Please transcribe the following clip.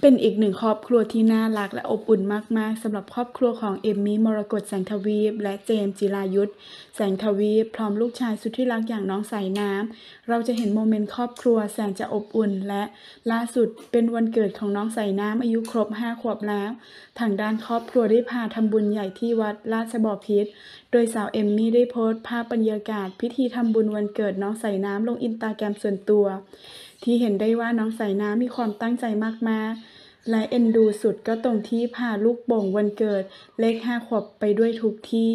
เป็นอีกหนึ่งครอบครัวที่น่ารักและอบอุ่นมากๆสำหรับครอบครัวของเอมมี่มรกตแสงทวีป และเจมจิรายุทธแสงทวีปพร้อมลูกชายสุดที่รักอย่างน้องสายน้ำเราจะเห็นโมเมนต์ครอบครัวแสนจะอบอุ่น และล่าสุดเป็นวันเกิดของน้องสายน้ำอายุครบ 5 ขวบแล้ว ทางด้านครอบครัวได้พาทำบุญใหญ่ที่วัดราชบอพิษ โดยสาวเอมมี่ได้โพสต์ภาพบรรยากาศพิธีทำบุญวันเกิดน้องสายน้ำลงอินตาแกรมส่วนตัวที่เห็นได้ว่าน้องสายน้ำมีความตั้งใจมากๆและเอ็นดูสุดก็ตรงที่พาลูกโป่งวันเกิด เลขห้าขวบไปด้วยทุกที่